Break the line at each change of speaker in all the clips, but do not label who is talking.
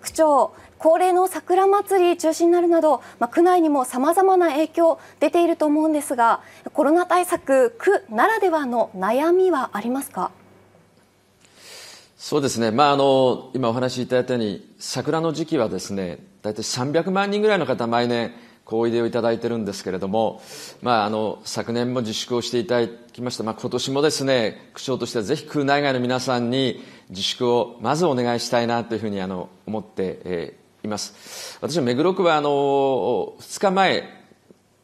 区長恒例の桜祭り中止になるなど、まあ、区内にもさまざまな影響出ていると思うんですがコロナ対策区ならではの悩みはありますか
そうですね、まあ、あの今お話しいただいたように桜の時期はですね大体300万人ぐらいの方毎年おいでをいただいてるんですけれども、まあ、あの昨年も自粛をしていただきました、まあ、今年もですね区長としてはぜひ区内外の皆さんに自粛をまずお願いしたいなというふうにあの思って、えー、います私は目黒区はあの2日前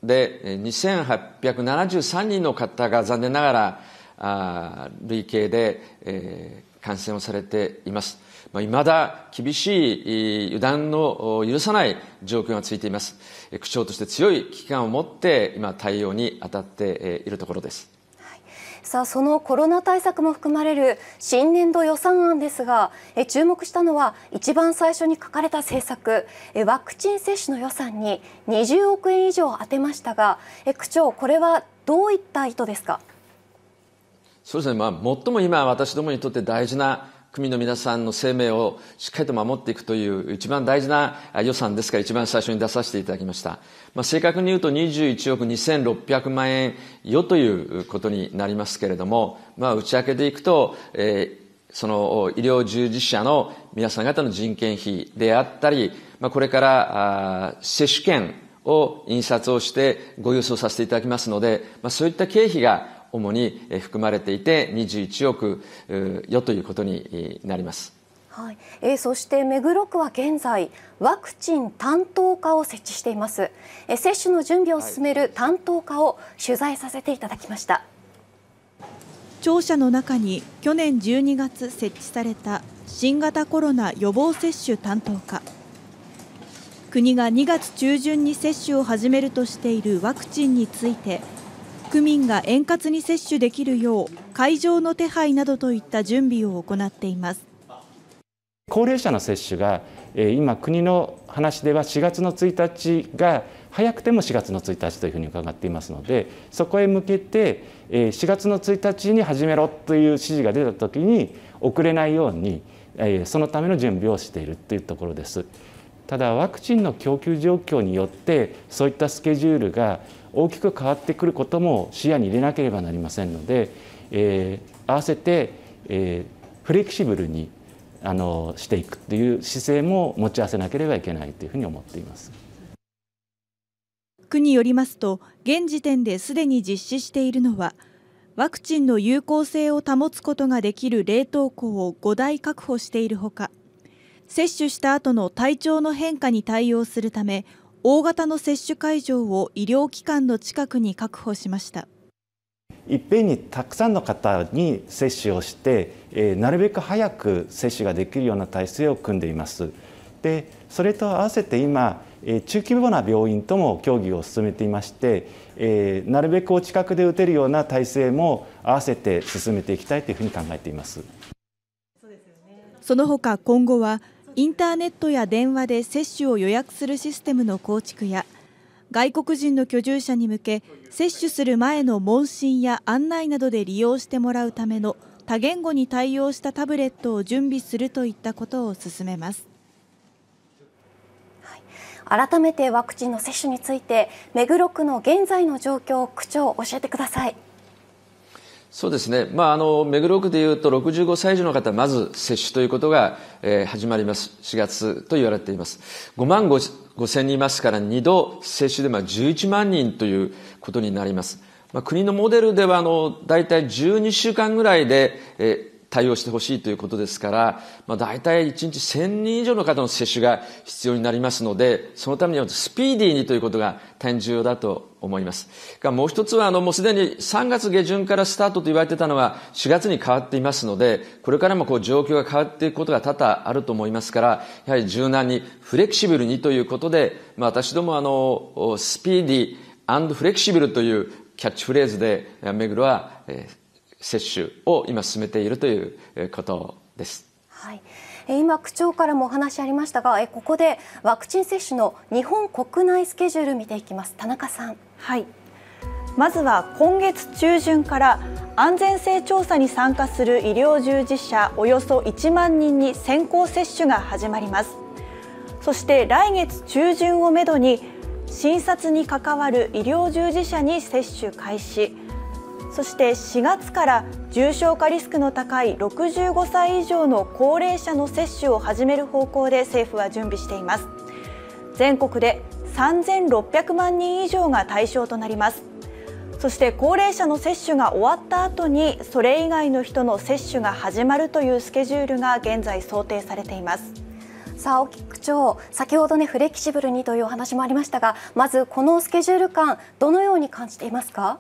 で2873人の方が残念ながらあ累計で、えー、感染をされています。まあ、未だ厳しい油断の許さない状況が続いています。区長として強い危機感を持って今対応に当たっているところです。
さあそのコロナ対策も含まれる新年度予算案ですがえ注目したのは一番最初に書かれた政策えワクチン接種の予算に20億円以上当てましたがえ区長これはどういった意図ですか
そうですね、まあ、最も今私どもにとって大事な国の皆さんの生命をしっかりと守っていくという一番大事な予算ですから一番最初に出させていただきました。まあ、正確に言うと21億2600万円よということになりますけれども、まあ、打ち明けていくと、えーその医療従事者の皆さん方の人件費であったり、まあ、これから接種券を印刷をしてご郵送させていただきますので、まあ、そういった経費が主に含まれていて21億よということになります。
はいえー、そして目黒区は現在ワクチン担当課を設置しています、えー、接種の準備を進める担当課を取材させていただきました、
はい、庁舎の中に去年12月設置された新型コロナ予防接種担当課国が2月中旬に接種を始めるとしているワクチンについて国民が円滑に接種できるよう会場の手配などといった準備を行っています
高齢者の接種が今国の話では4月の1日が早くても4月の1日というふうに伺っていますのでそこへ向けて4月の1日に始めろという指示が出た時に遅れないようにそのための準備をしているというところです。ただワクチンの供給状況によってそういったスケジュールが大きく変わってくることも視野に入れなければなりませんので、えー、合わせて、えー、フレキシブルにあのしていくという姿勢も持ち合わせなければいけないというふうに思っています。
区によりますと現時点ですでに実施しているのはワクチンの有効性を保つことができる冷凍庫を5台確保しているほか接種した後の体調の変化に対応するため大型の接種会場を医療機関の近くに確保しました
いっぺんにたくさんの方に接種をして、えー、なるべく早く接種ができるような体制を組んでいますでそれと合わせて今、えー、中規模な病院とも協議を進めていまして、えー、なるべくお近くで打てるような体制も合わせて進めていきたいというふうに考えています
その他今後はインターネットや電話で接種を予約するシステムの構築や外国人の居住者に向け接種する前の問診や案内などで利用してもらうための多言語に対応したタブレットを準備するといったことを進めます。改めてワクチンの接種について目黒区
の現在の状況を区長教えてください。
そうですね、まあ、あの目黒区でいうと65歳以上の方まず接種ということが、えー、始まります4月と言われています5万5千人いますから2度接種でまあ11万人ということになります、まあ、国のモデルではあの大体12週間ぐらいで、えー対応してほしいということですから、まあ、大体1日1000人以上の方の接種が必要になりますので、そのためにはスピーディーにということが大変重要だと思います。もう一つは、あの、もうすでに3月下旬からスタートと言われてたのは4月に変わっていますので、これからもこう状況が変わっていくことが多々あると思いますから、やはり柔軟に、フレキシブルにということで、まあ、私どもあの、スピーディーフレキシブルというキャッチフレーズで、目黒は、えー接種を今進めているということです。
はい、今、区長からもお話ありましたが、ここでワクチン接種の日本国内スケジュール見ていきます。田中さん。
はい。まずは今月中旬から安全性調査に参加する医療従事者およそ1万人に先行接種が始まりますそして来月中旬をめどに診察に関わる医療従事者に接種開始そして4月から重症化リスクの高い65歳以上の高齢者の接種を始める方向で政府は準備しています全国で3600万人以上が対象となりますそして高齢者の接種が終わった後にそれ以外の人の接種が始まるというスケジュールが現在想定されていますさあ
青木区長先ほどねフレキシブルにというお話もありましたがまずこのスケジュール感どのように感じていますか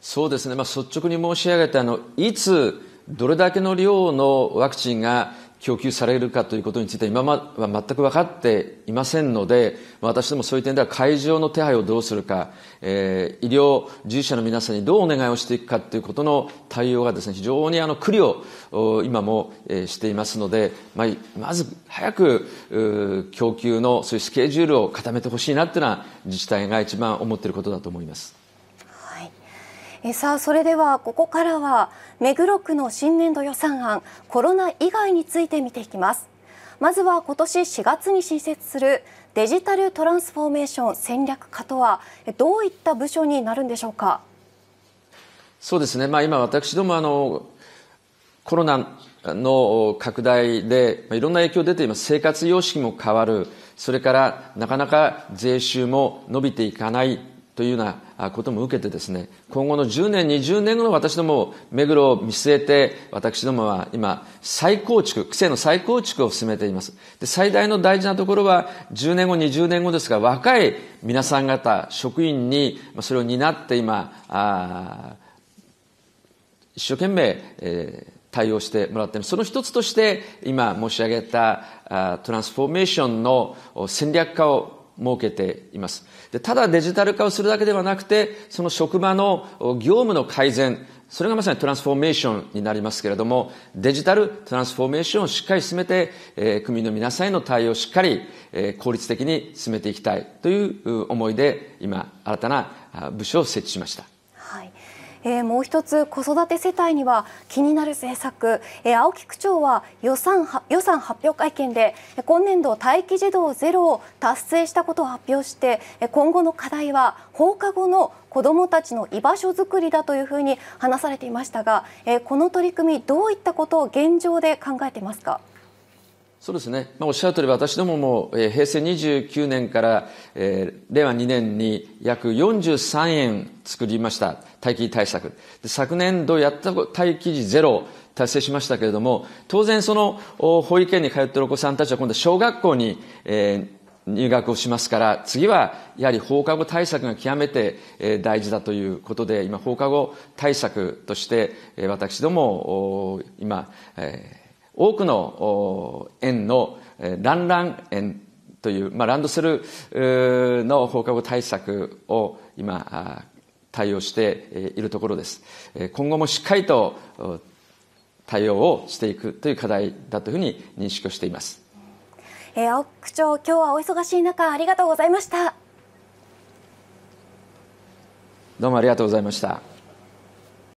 そうですね、まあ、率直に申し上げてあの、いつ、どれだけの量のワクチンが供給されるかということについて今は全く分かっていませんので、私どもそういう点では会場の手配をどうするか、えー、医療従事者の皆さんにどうお願いをしていくかということの対応がですね、非常にあの苦慮を今も、えー、していますので、まあ、まず早く供給のそういうスケジュールを固めてほしいなというのは自治体が一番思っていることだと思います。
えさあそれではここからは目黒区の新年度予算案コロナ以外について見ていきますまずは今年4月に新設するデジタルトランスフォーメーション戦略課とはどういった部署になるんでしょうか
そうですね、まあ、今私どもあのコロナの拡大でいろんな影響出ています生活様式も変わるそれからなかなか税収も伸びていかないというようなことも受けてですね、今後の10年、20年後の私ども目黒を見据えて、私どもは今、再構築、規制の再構築を進めています。で、最大の大事なところは、10年後、20年後ですが、若い皆さん方、職員に、それを担って今、あ一生懸命、えー、対応してもらってその一つとして今申し上げたトランスフォーメーションの戦略化を設けていますでただデジタル化をするだけではなくてその職場の業務の改善それがまさにトランスフォーメーションになりますけれどもデジタルトランスフォーメーションをしっかり進めて、えー、国民の皆さんへの対応をしっかり、えー、効率的に進めていきたいという思いで今新たな部署を設置しました。
えー、もう一つ子育て世帯には気になる政策、えー、青木区長は予算予算発表会見で今年度待機児童ゼロを達成したことを発表して今後の課題は放課後の子どもたちの居場所づくりだというふうに話されていましたが、えー、この取り組みどういったことを現状で考えていますか。
そうですね、まあ、おっしゃる通り私どもも、えー、平成29年から、えー、令和2年に約43円作りました待機対策昨年度やった待機児ゼロ達成しましたけれども当然その保育園に通っているお子さんたちは今度は小学校に、えー入学をしますから、次はやはり放課後対策が極めて大事だということで、今放課後対策として、私ども、今、え多くの園のランラン園という、まあ、ランドセルの放課後対策を今対応しているところです今後もしっかりと対応をしていくという課題だというふうに認識をしています、
えー、青区長今日はお忙しい中ありがとうございました
どうもありがとうございました